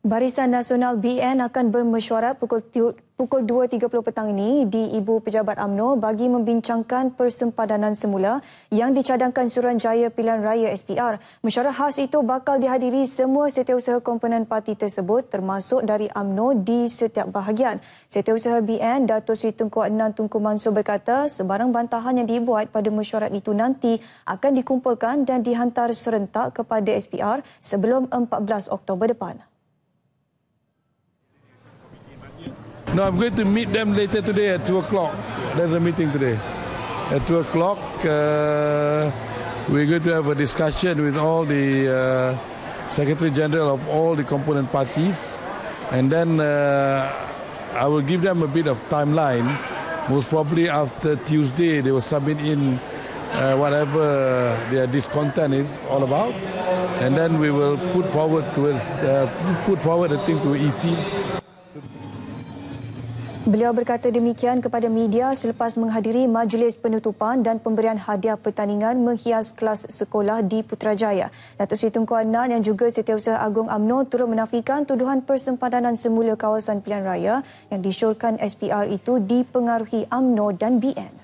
Barisan Nasional BN akan bermesyuarat pukul pukul 2.30 petang ini di Ibu Pejabat AMNO bagi membincangkan persempadanan semula yang dicadangkan Suruhanjaya Pilihan Raya SPR. Mesyuarat khas itu bakal dihadiri semua setiausaha komponen parti tersebut termasuk dari AMNO di setiap bahagian. Setiausaha BN, Dato' Sri Tengku Adnan Tunku Mansur berkata sebarang bantahan yang dibuat pada mesyuarat itu nanti akan dikumpulkan dan dihantar serentak kepada SPR sebelum 14 Oktober depan. No, I'm going to meet them later today at 2 o'clock. There's a meeting today. At 2 o'clock, uh, we're going to have a discussion with all the uh, Secretary General of all the component parties. And then uh, I will give them a bit of timeline. Most probably after Tuesday, they will submit in uh, whatever their discontent is all about, and then we will put forward towards uh, put forward the thing to EC. Beliau berkata demikian kepada media selepas menghadiri majlis penutupan dan pemberian hadiah pertandingan menghias kelas sekolah di Putrajaya. Datuk Seri Tunku Adnan yang juga Setiausaha Agong AMNO turut menafikan tuduhan persempadanan semula kawasan pilihan raya yang disyorkan SPR itu dipengaruhi AMNO dan BN.